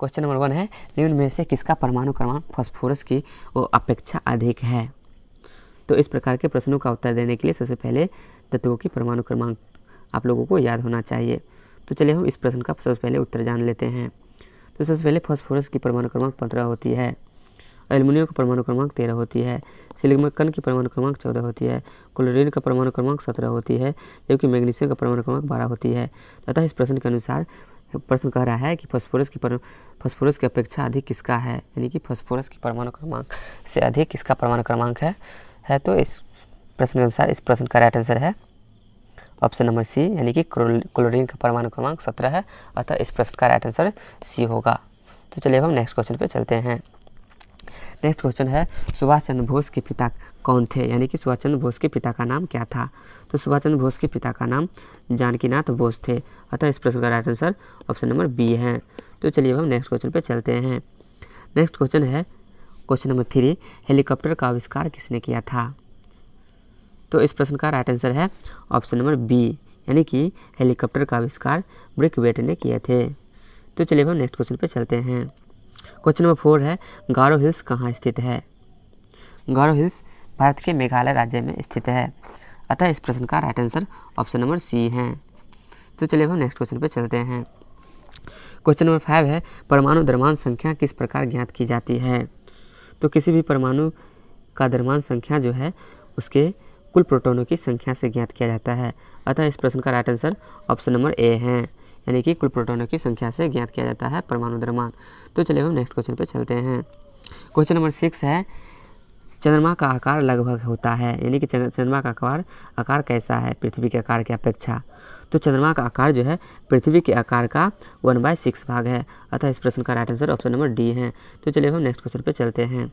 question number one है निम्न में से किसका परमाणु क्रमांक फॉस्फोरस की वो अपेक्षा अधिक है तो इस प्रकार के प्रश्नों का उत्तर देने के लिए सबसे पहले तत्वों की परमाणु क्रमांक आप लोगों को याद होना चाहिए तो चलिए हम इस प्रश्न का सबसे पहले उत्तर जान लेते हैं तो सबसे पहले फॉस्फोरस की परमाणु क्रमांक पंद्रह होती है एल्युमिनियम का परमाणु क्रमांक तेरह होती है सिलिकन की परमाणु क्रमांक चौदह होती है क्लोरीन का परमाणु क्रमांक सत्रह होती है जबकि मैग्नीशियम का परमाणु क्रमांक बारह होती है तथा इस प्रश्न के अनुसार प्रश्न कह रहा है कि फॉस्फोरस की फॉस्फोरस की अपेक्षा अधिक किसका है यानी कि फॉस्फोरस की परमाणु क्रमांक से अधिक किसका परमाणु क्रमांक है है तो इस प्रश्न के अनुसार इस प्रश्न का राइट आंसर है ऑप्शन नंबर सी यानी कि क्लोरीन का परमाणु क्रमांक सत्रह है अतः इस प्रश्न का राइट आंसर सी होगा तो चलिए अब हम नेक्स्ट क्वेश्चन पर चलते हैं नेक्स्ट क्वेश्चन है सुभाष चंद्र बोस के पिता कौन थे यानी कि सुभाष चंद्र बोस के पिता का नाम क्या था तो सुभाष चंद्र बोस के पिता का नाम जानकीनाथ बोस थे अतः इस प्रश्न का right answer option number B है तो चलिए अब हम नेक्स्ट क्वेश्चन पर चलते हैं नेक्स्ट क्वेश्चन है क्वेश्चन नंबर थ्री हेलीकॉप्टर का आविष्कार किसने किया था तो इस प्रश्न का राइट आंसर है ऑप्शन नंबर बी यानी कि हेलीकॉप्टर का आविष्कार ब्रिक वेट ने किए थे तो चलिए हम नेक्स्ट क्वेश्चन पर चलते हैं क्वेश्चन नंबर फोर है गारो हिल्स कहाँ स्थित है गारो हिल्स भारत के मेघालय राज्य में स्थित है अतः इस प्रश्न का right answer option number C है तो चलिए हम नेक्स्ट क्वेश्चन पर चलते हैं क्वेश्चन नंबर फाइव है परमाणु द्रव्यमान संख्या किस प्रकार ज्ञात की जाती है तो किसी भी परमाणु का द्रव्यमान संख्या जो है उसके कुल प्रोटोनों की संख्या से ज्ञात किया जाता है अतः इस प्रश्न का right answer option number A है यानी कि कुल प्रोटोनों की संख्या से ज्ञात किया जाता है परमाणु द्रव्यमान तो चलिए हम नेक्स्ट क्वेश्चन पर चलते हैं क्वेश्चन नंबर सिक्स है चंद्रमा का आकार लगभग होता है यानी कि चंद्रमा का आकार आकार कैसा है पृथ्वी के आकार की अपेक्षा तो चंद्रमा का आकार जो है पृथ्वी के आकार का वन बाय सिक्स भाग है अतः इस प्रश्न का right answer option number D है तो चलिए हम नेक्स्ट क्वेश्चन पर चलते हैं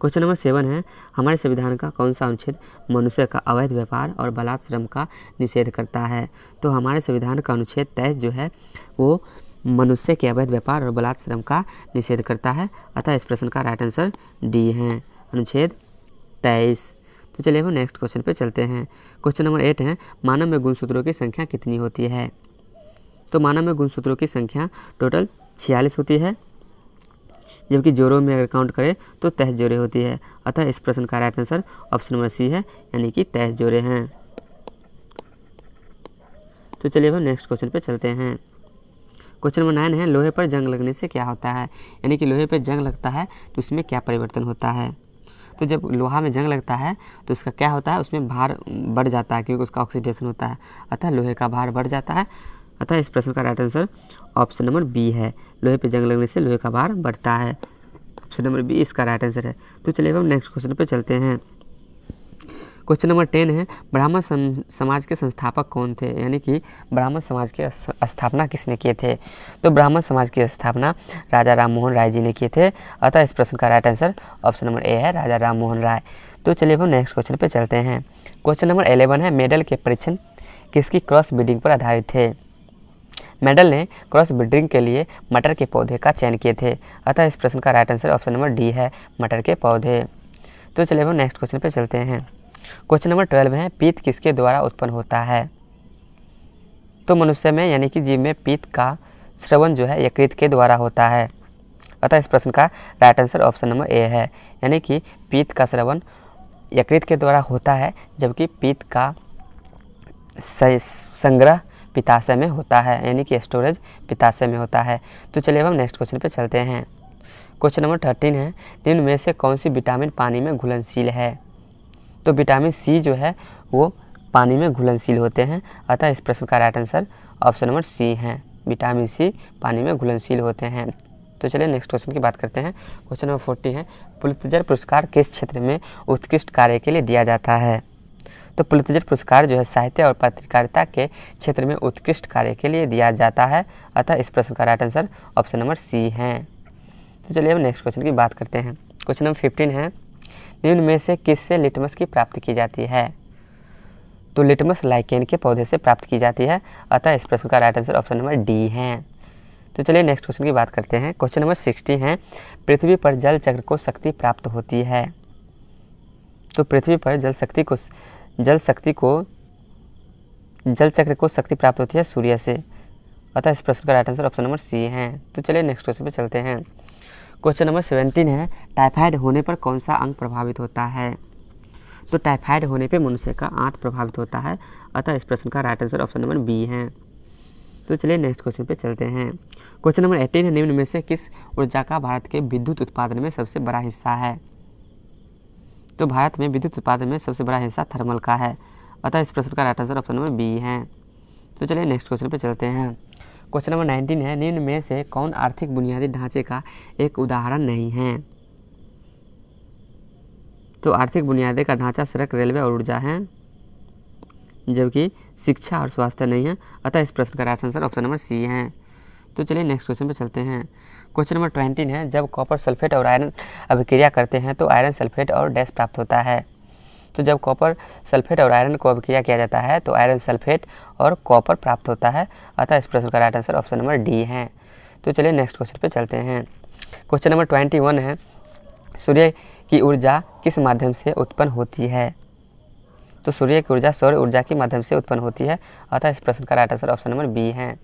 क्वेश्चन नंबर सेवन है हमारे संविधान का कौन सा अनुच्छेद मनुष्य का अवैध व्यापार और बलात्श्रम का निषेध करता है तो हमारे संविधान का अनुच्छेद तेईस जो है वो मनुष्य के अवैध व्यापार और बलात् श्रम का निषेध करता है अतः इस प्रश्न का राइट आंसर डी है अनुच्छेद तेईस तो चलिए हम नेक्स्ट क्वेश्चन पे चलते हैं क्वेश्चन नंबर एट है मानव में गुणसूत्रों की संख्या कितनी होती है तो मानव में गुणसूत्रों की संख्या टोटल छियालीस होती है जबकि जोड़ों में अगर काउंट करें तो तेईस जोड़े होती है अतः इस प्रश्न का right answer option number C है यानी कि तेईस जोड़े हैं तो चलिए हम नेक्स्ट क्वेश्चन पे चलते हैं क्वेश्चन नंबर नाइन है लोहे पर जंग लगने से क्या होता है यानी कि लोहे पर जंग लगता है तो उसमें क्या परिवर्तन होता है तो जब लोहा में जंग लगता है तो उसका क्या होता है उसमें भार बढ़ जाता है क्योंकि उसका ऑक्सीडेशन होता है अतः लोहे का भार बढ़ जाता है अतः इस प्रश्न का right answer option number B है लोहे पर जंग लगने से लोहे का भार बढ़ता है ऑप्शन नंबर बी इसका राइट आंसर है तो चलिए हम नेक्स्ट क्वेश्चन पर चलते हैं क्वेश्चन नंबर टेन है ब्राह्मण समाज के संस्थापक कौन थे यानी कि ब्राह्मण समाज की स्थापना किसने किए थे तो ब्राह्मण समाज की स्थापना राजा राम मोहन राय जी ने किए थे अतः इस प्रश्न का right answer option number A है राजा राम मोहन राय तो चलिए हम नेक्स्ट क्वेश्चन पर चलते हैं क्वेश्चन नंबर एलेवन है मेडल के परीक्षण किसकी क्रॉस ब्रीडिंग पर आधारित थे मेडल ने क्रॉस ब्रीडिंग के लिए मटर के पौधे का चयन किए थे अतः इस प्रश्न का right answer option number D है मटर के पौधे तो चलिए हम नेक्स्ट क्वेश्चन पर चलते हैं क्वेश्चन नंबर ट्वेल्व है पीत किसके द्वारा उत्पन्न होता है तो मनुष्य में यानी कि जीव में पीत का श्रवण जो है यकृत के द्वारा होता है अतः इस प्रश्न का right answer option number A है यानी कि पीत का श्रवण यकृत के द्वारा होता है जबकि पीत का संग्रह पिताशय में होता है यानी कि स्टोरेज पिताशय में होता है तो चलिए अब हम नेक्स्ट क्वेश्चन पर चलते हैं क्वेश्चन नंबर थर्टीन है निम्न में से कौन सी विटामिन पानी में घुलनशील है तो विटामिन सी जो है वो पानी में घुलनशील होते हैं अतः इस प्रश्न का right answer option number C है विटामिन सी पानी में घुलनशील होते हैं तो चलिए नेक्स्ट क्वेश्चन की बात करते हैं क्वेश्चन नंबर फोर्टी है पुलतजर पुरस्कार किस क्षेत्र में उत्कृष्ट कार्य के लिए दिया जाता है तो पुलतजर पुरस्कार जो है साहित्य और पत्रकारिता के क्षेत्र में उत्कृष्ट कार्य के लिए दिया जाता है अतः इस प्रश्न का right answer option number C है तो चलिए अब नेक्स्ट क्वेश्चन की बात करते हैं क्वेश्चन नंबर फिफ्टीन है निम्न में से किससे लिटमस की प्राप्ति की जाती है तो लिटमस लाइकेन के पौधे से प्राप्त की जाती है अतः इस प्रश्न का right answer option number D है तो चलिए नेक्स्ट क्वेश्चन की बात करते हैं क्वेश्चन नंबर सिक्सटी है पृथ्वी पर जल चक्र को शक्ति प्राप्त होती है तो पृथ्वी पर जल शक्ति को जल शक्ति को जल चक्र को शक्ति प्राप्त होती है सूर्य से अतः इस प्रश्न का right answer option number C है तो चलिए नेक्स्ट क्वेश्चन पर चलते हैं क्वेश्चन नंबर सेवेंटीन है टाइफाइड होने पर कौन सा अंग प्रभावित होता है तो टाइफाइड होने पर मनुष्य का आंत प्रभावित होता है अतः इस प्रश्न का right answer option number B है तो चलिए नेक्स्ट क्वेश्चन पे चलते हैं क्वेश्चन नंबर एटीन है निम्न में से किस ऊर्जा का भारत के विद्युत उत्पादन में सबसे बड़ा हिस्सा है तो भारत में विद्युत उत्पादन में सबसे बड़ा हिस्सा थर्मल का है अतः इस प्रश्न का right answer option number B है तो चलिए नेक्स्ट क्वेश्चन पर चलते हैं क्वेश्चन नंबर नाइनटीन है निम्न में से कौन आर्थिक बुनियादी ढांचे का एक उदाहरण नहीं है तो आर्थिक बुनियादी का ढांचा सड़क रेलवे और ऊर्जा है जबकि शिक्षा और स्वास्थ्य नहीं है अतः इस प्रश्न का right answer option number C है तो चलिए नेक्स्ट क्वेश्चन पर चलते हैं क्वेश्चन नंबर ट्वेंटीन है जब कॉपर सल्फेट और आयरन अभिक्रिया करते हैं तो आयरन सल्फेट और डैश प्राप्त होता है तो जब कॉपर सल्फेट और आयरन को अभिक्रिया किया जाता है तो आयरन सल्फेट और कॉपर प्राप्त होता है अतः इस प्रश्न का right answer option number D है तो चलिए नेक्स्ट क्वेश्चन पर चलते हैं क्वेश्चन नंबर ट्वेंटी वन है सूर्य की ऊर्जा किस माध्यम से उत्पन्न होती है तो सूर्य की ऊर्जा सौर ऊर्जा के माध्यम से उत्पन्न होती है अतः इस प्रश्न का right answer option number B है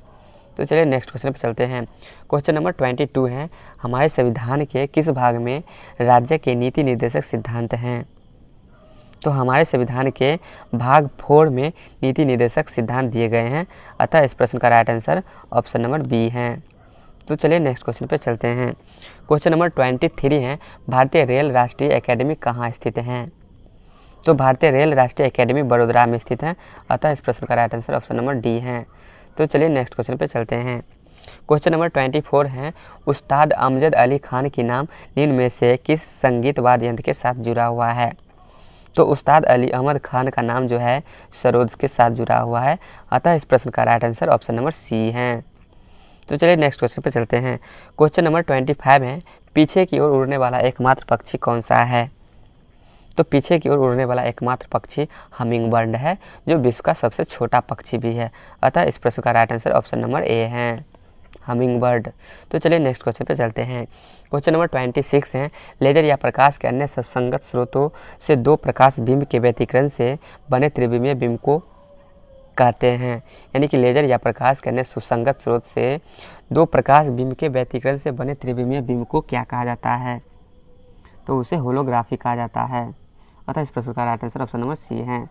तो चलिए नेक्स्ट क्वेश्चन पर चलते हैं क्वेश्चन नंबर ट्वेंटी टू है हमारे संविधान के किस भाग में राज्य के नीति निर्देशक सिद्धांत हैं तो हमारे संविधान के भाग फोर में नीति निर्देशक सिद्धांत दिए गए हैं अतः इस प्रश्न का right answer option number B है तो चलिए नेक्स्ट क्वेश्चन पर चलते हैं क्वेश्चन नंबर ट्वेंटी थ्री है भारतीय रेल राष्ट्रीय एकेडमी कहाँ स्थित हैं तो भारतीय रेल राष्ट्रीय एकेडमी बड़ोदरा में स्थित है अतः इस प्रश्न का right answer option number D है तो चलिए नेक्स्ट क्वेश्चन पर चलते हैं क्वेश्चन नंबर ट्वेंटी फोर है उस्ताद अमजद अली खान की नाम निम्न में से किस संगीत वाद्य यंत्र के साथ जुड़ा हुआ है तो उस्ताद अली अहमद खान का नाम जो है सरोज के साथ जुड़ा हुआ है अतः इस प्रश्न का right answer option number C है तो चलिए नेक्स्ट क्वेश्चन पर चलते हैं क्वेश्चन नंबर ट्वेंटी फाइव है पीछे की ओर उड़ने वाला एकमात्र पक्षी कौन सा है तो पीछे की ओर उड़ने वाला एकमात्र पक्षी हमिंग बर्ड है जो विश्व का सबसे छोटा पक्षी भी है अतः इस प्रश्न का right answer option number A है हमिंग बर्ड तो चलिए नेक्स्ट क्वेश्चन पर चलते हैं क्वेश्चन नंबर ट्वेंटी सिक्स है लेजर या प्रकाश के अन्य संगत स्रोतों से दो प्रकाश बिंब के व्यतिकरण से बने त्रिविमीय बिंब को कहते हैं यानी कि लेजर या प्रकाश के अन्य सुसंगत स्रोत से दो प्रकाश बिंब के व्यतिकरण से बने त्रिविमीय बिंब को क्या कहा जाता है तो उसे होलोग्राफी कहा जाता है अतः इस प्रश्न का right answer option number C है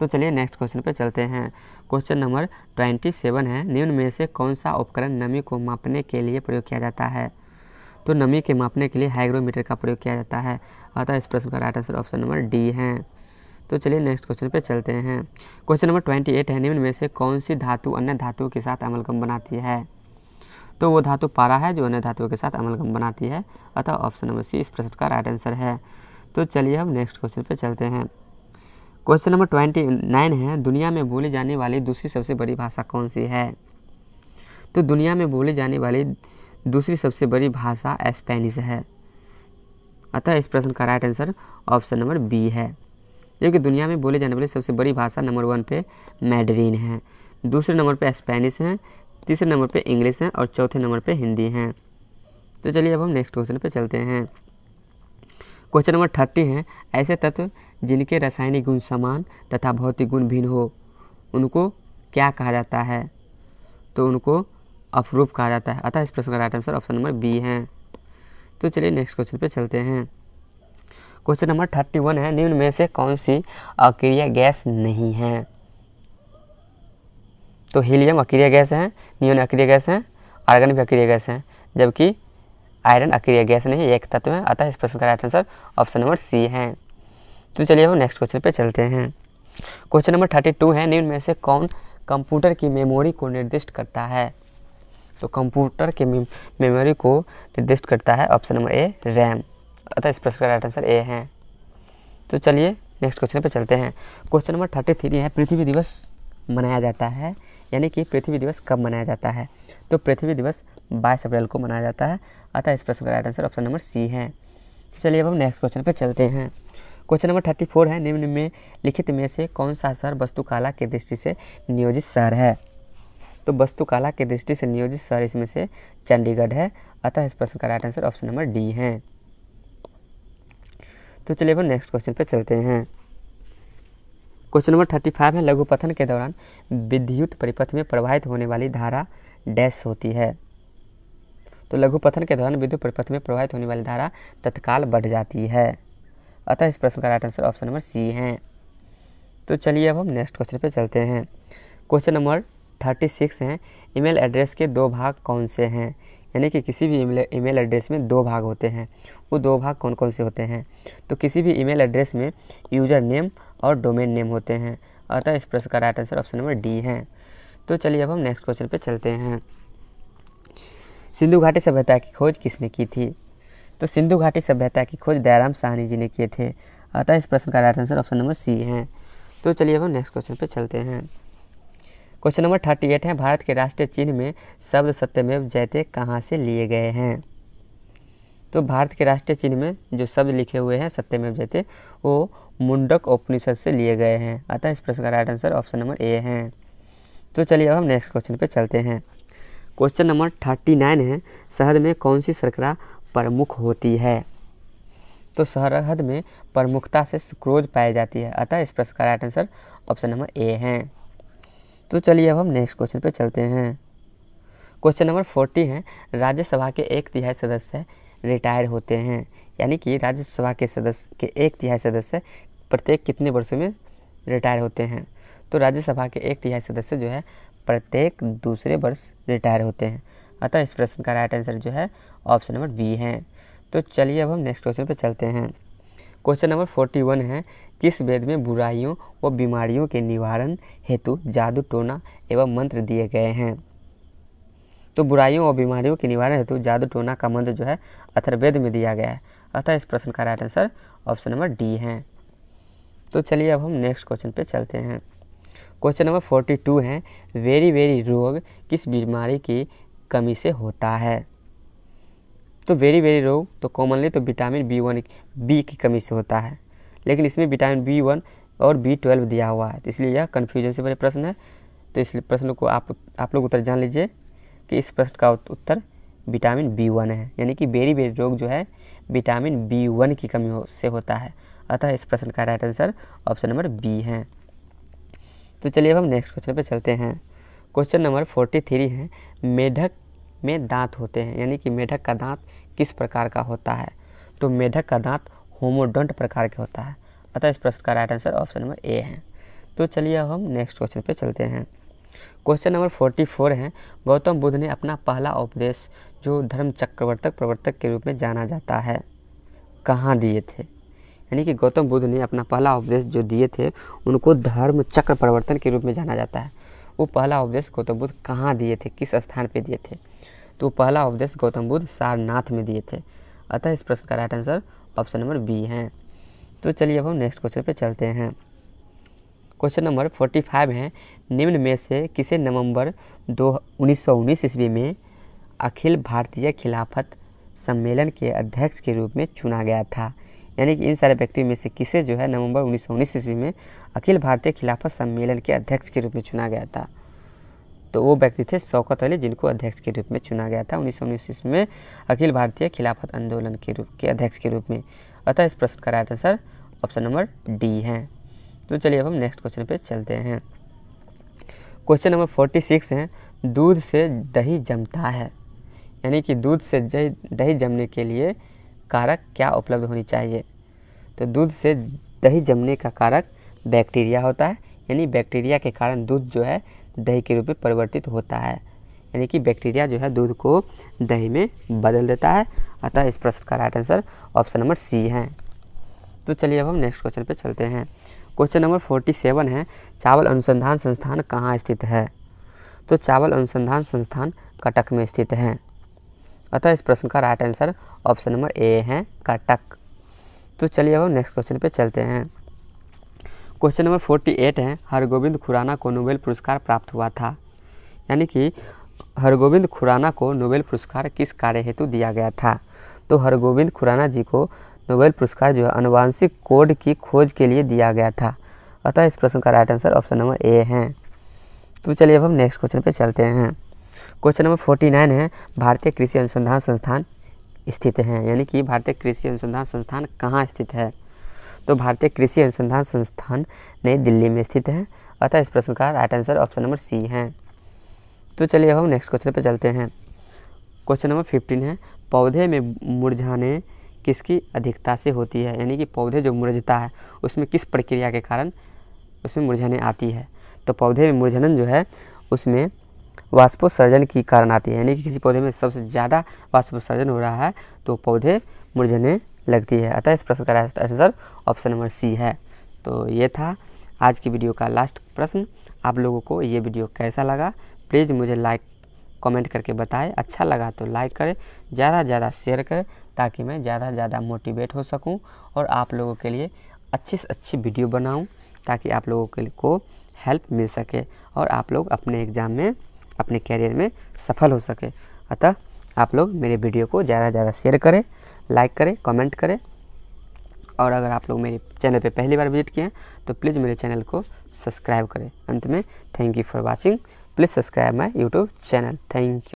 तो चलिए नेक्स्ट क्वेश्चन पर चलते हैं क्वेश्चन नंबर ट्वेंटी सेवन है निम्न में से कौन सा उपकरण नमी को मापने के लिए प्रयोग किया जाता है तो नमी के मापने के लिए हाइग्रोमीटर का प्रयोग किया जाता है अतः इस प्रश्न का right answer option number D है तो चलिए नेक्स्ट क्वेश्चन पे चलते हैं क्वेश्चन नंबर ट्वेंटी एट है निम्न में से कौन सी धातु अन्य धातुओं के साथ अमलगम बनाती है तो वो धातु पारा है जो अन्य धातुओं के साथ अमलगम बनाती है अतः ऑप्शन नंबर सी इस प्रश्न का राइट आंसर है तो चलिए हम नेक्स्ट क्वेश्चन पर चलते हैं क्वेश्चन नंबर ट्वेंटी नाइन है दुनिया में बोली जाने वाली दूसरी सबसे बड़ी भाषा कौन सी है तो दुनिया में बोली जाने वाली दूसरी सबसे बड़ी भाषा स्पेनिश है अतः इस प्रश्न का right answer option number B है जबकि दुनिया में बोले जाने वाली सबसे बड़ी भाषा नंबर वन पे मैडरीन है दूसरे नंबर पे स्पेनिश हैं तीसरे नंबर पे इंग्लिश हैं और चौथे नंबर पे हिंदी हैं तो चलिए अब हम नेक्स्ट क्वेश्चन पे चलते हैं क्वेश्चन नंबर थर्टी है ऐसे तत्व जिनके रासायनिक गुण समान तथा भौतिक गुण भिन्न हो उनको क्या कहा जाता है तो उनको अपरूप कहा जाता है अतः इस प्रश्न का right answer option number B है तो चलिए नेक्स्ट क्वेश्चन पे चलते हैं क्वेश्चन नंबर थर्टी वन है निम्न में से कौन सी अक्रिय गैस नहीं है तो हीलियम अक्रिय गैस है न्यून अक्रिय गैस है आर्गन भी अक्रिय गैस है जबकि आयरन अक्रिय गैस नहीं एक तत्व है अतः इस प्रश्न का right answer option number C है तो चलिए हम नेक्स्ट क्वेश्चन पे चलते हैं क्वेश्चन नंबर थर्टी टू है निम्न में से कौन कंप्यूटर की मेमोरी को निर्दिष्ट करता है तो कंप्यूटर के मेमोरी को निर्दिष्ट करता है ऑप्शन नंबर ए रैम अतः इस प्रश्न का राइट आंसर ए है तो चलिए नेक्स्ट क्वेश्चन पर चलते हैं क्वेश्चन नंबर थर्टी थ्री है पृथ्वी दिवस मनाया जाता है यानी कि पृथ्वी दिवस कब मनाया जाता है तो पृथ्वी दिवस बाईस अप्रैल को मनाया जाता है अतः इस प्रश्न का right answer option number C है तो चलिए अब हम नेक्स्ट क्वेश्चन पर चलते हैं क्वेश्चन नंबर थर्टी फोर है निम्न में लिखित में से कौन सा शहर वस्तुकला की दृष्टि से नियोजित शहर है तो वस्तुकला की दृष्टि से नियोजित शहर इसमें से चंडीगढ़ है अतः इस प्रश्न का right answer option number D है तो चलिए अब नेक्स्ट क्वेश्चन पे चलते हैं क्वेश्चन नंबर थर्टी फाइव है लघुपथन के दौरान विद्युत परिपथ में प्रवाहित होने वाली धारा डैश होती है तो लघु पथन के दौरान विद्युत परिपथ में प्रवाहित होने वाली धारा तत्काल बढ़ जाती है अतः इस प्रश्न का right answer option number C है तो चलिए अब हम नेक्स्ट क्वेश्चन पे चलते हैं क्वेश्चन नंबर थर्टी सिक्स हैं ईमेल एड्रेस के दो भाग कौन से हैं यानी कि किसी भी ईमेल एड्रेस में दो भाग होते हैं वो दो भाग कौन कौन से होते हैं तो किसी भी ईमेल एड्रेस में यूज़र नेम और डोमेन नेम होते हैं अतः इस प्रश्न का right answer option number D है तो चलिए अब हम नेक्स्ट क्वेश्चन पे चलते हैं सिंधु घाटी सभ्यता की खोज किसने की थी तो सिंधु घाटी सभ्यता की खोज दयाराम साहनी जी ने किए थे अतः इस प्रश्न का right answer option number C है तो चलिए अब हम नेक्स्ट क्वेश्चन पे चलते हैं क्वेश्चन नंबर थर्टी एट है भारत के राष्ट्रीय चिन्ह में शब्द सत्यमेव जयते कहाँ से लिए गए हैं तो भारत के राष्ट्रीय चिन्ह में जो शब्द लिखे हुए हैं सत्यमेव जयते वो मुंडक उपनिषद से लिए गए हैं अतः इस प्रश्न का right answer option number A है तो चलिए अब हम नेक्स्ट क्वेश्चन पर चलते हैं क्वेश्चन नंबर थर्टी नाइन है शहद में कौन सी शर्करा प्रमुख होती है तो शहद में प्रमुखता से सुक्रोज पाई जाती है अतः इस प्रश्न का right answer option number A है तो चलिए अब हम नेक्स्ट क्वेश्चन पे चलते हैं क्वेश्चन नंबर फोर्टी है राज्यसभा के एक तिहाई सदस्य रिटायर होते हैं यानी कि राज्यसभा के सदस्य के एक तिहाई सदस्य प्रत्येक कितने वर्षों में रिटायर होते हैं तो राज्यसभा के एक तिहाई सदस्य जो है प्रत्येक दूसरे वर्ष रिटायर होते हैं अतः इस प्रश्न का राइट आंसर जो है ऑप्शन नंबर बी है तो चलिए अब हम नेक्स्ट क्वेश्चन पर चलते हैं क्वेश्चन नंबर फोर्टी वन है किस वेद में बुराइयों व बीमारियों के निवारण हेतु जादू टोना एवं मंत्र दिए गए हैं तो बुराइयों और बीमारियों के निवारण हेतु जादू टोना का मंत्र जो है अथर्वेद में दिया गया है अतः इस प्रश्न का right answer option number D है तो चलिए अब हम नेक्स्ट क्वेश्चन पे चलते हैं क्वेश्चन नंबर फोर्टी टू है वेरी वेरी रोग किस बीमारी की कमी से होता है तो वेरी वेरी रोग तो कॉमनली तो विटामिन बी वन बी की कमी से होता है लेकिन इसमें विटामिन बी वन और बी ट्वेल्व दिया हुआ है तो इसलिए यह कन्फ्यूजन से भरे प्रश्न है तो इसलिए प्रश्न को आप आप लोग उत्तर जान लीजिए कि इस प्रश्न का उत्तर विटामिन बी वन है यानी कि बेरी बेरी रोग जो है विटामिन बी वन की कमी हो, से होता है अतः इस प्रश्न का right answer option number B है तो चलिए अब हम नेक्स्ट क्वेश्चन पर चलते हैं क्वेश्चन नंबर फोर्टी थ्री है मेढक में दांत होते हैं यानी कि मेढक का दांत किस प्रकार का होता है तो मेढक का दांत होमोडोंट प्रकार के होता है अतः इस प्रश्न का right answer option number A है तो चलिए अब हम नेक्स्ट क्वेश्चन पे चलते हैं क्वेश्चन नंबर फोर्टी फोर है गौतम बुद्ध ने अपना पहला उपदेश जो धर्म चक्रवर्तक प्रवर्तक के रूप में जाना जाता है कहाँ दिए थे यानी कि गौतम बुद्ध ने अपना पहला उपदेश जो दिए थे उनको धर्म चक्र प्रवर्तन के रूप में जाना जाता है वो पहला उपदेश गौतम बुद्ध कहाँ दिए थे किस स्थान पर दिए थे तो पहला उपदेश गौतम बुद्ध सारनाथ में दिए थे अतः इस प्रश्न का right answer option number B हैं तो चलिए अब हम नेक्स्ट क्वेश्चन पे चलते हैं क्वेश्चन नंबर फोर्टी फाइव है निम्न में से किसे नवंबर दो उन्नीस सौ उन्नीस ईस्वी में अखिल भारतीय खिलाफत सम्मेलन के अध्यक्ष के रूप में चुना गया था यानी कि इन सारे व्यक्तियों में से किसे जो है नवंबर उन्नीस सौ उन्नीस ईस्वी में अखिल भारतीय खिलाफत सम्मेलन के अध्यक्ष के रूप में चुना गया था तो वो व्यक्ति थे शौकत अली जिनको अध्यक्ष के रूप में चुना गया था उन्नीस सौ में अखिल भारतीय खिलाफत आंदोलन के रूप के अध्यक्ष के रूप में अतः इस प्रश्न का right answer option number D है तो चलिए अब हम नेक्स्ट क्वेश्चन पे चलते हैं क्वेश्चन नंबर फोर्टी सिक्स है दूध से दही जमता है यानी कि दूध से दही जमने के लिए कारक क्या उपलब्ध होनी चाहिए तो दूध से दही जमने का कारक बैक्टीरिया होता है यानी बैक्टीरिया के कारण दूध जो है दही के रूप में परिवर्तित होता है यानी कि बैक्टीरिया जो है दूध को दही में बदल देता है अतः इस प्रश्न का right answer option number C है तो चलिए अब हम नेक्स्ट क्वेश्चन पे चलते हैं क्वेश्चन नंबर फोर्टी सेवन है चावल अनुसंधान संस्थान कहाँ स्थित है तो चावल अनुसंधान संस्थान कटक में स्थित है अतः इस प्रश्न का right answer option number A है कटक तो चलिए अब हम नेक्स्ट क्वेश्चन पे चलते हैं क्वेश्चन नंबर फोर्टी एट है हरगोविंद खुराना को नोबेल पुरस्कार प्राप्त हुआ था यानी कि हरगोविंद खुराना को नोबेल पुरस्कार किस कार्य हेतु दिया गया था तो हरगोविंद खुराना जी को नोबेल पुरस्कार जो है अनुवांशिक कोड की खोज के लिए दिया गया था अतः इस प्रश्न का right answer option number A है तो चलिए अब हम नेक्स्ट क्वेश्चन पर चलते हैं क्वेश्चन नंबर फोर्टी नाइन है भारतीय कृषि अनुसंधान संस्थान स्थित है यानी कि भारतीय कृषि अनुसंधान संस्थान कहाँ स्थित है तो भारतीय कृषि अनुसंधान संस्थान नई दिल्ली में स्थित है अतः इस प्रश्न का right answer option number C है तो चलिए अब हम नेक्स्ट क्वेश्चन पर चलते हैं क्वेश्चन नंबर फिफ्टीन है पौधे में मुरझाने किसकी अधिकता से होती है यानी कि पौधे जो मुरझता है उसमें किस प्रक्रिया के कारण उसमें मुरझाने आती है तो पौधे में मुरझनन जो है उसमें वाष्पोत्सर्जन की कारण आती है यानी कि किसी पौधे में सबसे ज़्यादा वाष्पोत्सर्जन हो रहा है तो पौधे मुरझने लगती है अतः इस प्रश्न का right answer option number C है तो ये था आज की वीडियो का लास्ट प्रश्न आप लोगों को ये वीडियो कैसा लगा प्लीज़ मुझे लाइक कमेंट करके बताएं अच्छा लगा तो लाइक करें ज़्यादा से ज़्यादा शेयर करें ताकि मैं ज़्यादा से ज़्यादा मोटिवेट हो सकूं और आप लोगों के लिए अच्छी से अच्छी वीडियो बनाऊं ताकि आप लोगों के को हेल्प मिल सके और आप लोग अपने एग्ज़ाम में अपने कैरियर में सफल हो सके अतः आप लोग मेरे वीडियो को ज़्यादा से ज़्यादा शेयर करें लाइक करें कमेंट करें और अगर आप लोग मेरे चैनल पे पहली बार विजिट किए हैं तो प्लीज़ मेरे चैनल को सब्सक्राइब करें अंत में thank you for watching please subscribe my YouTube channel thank you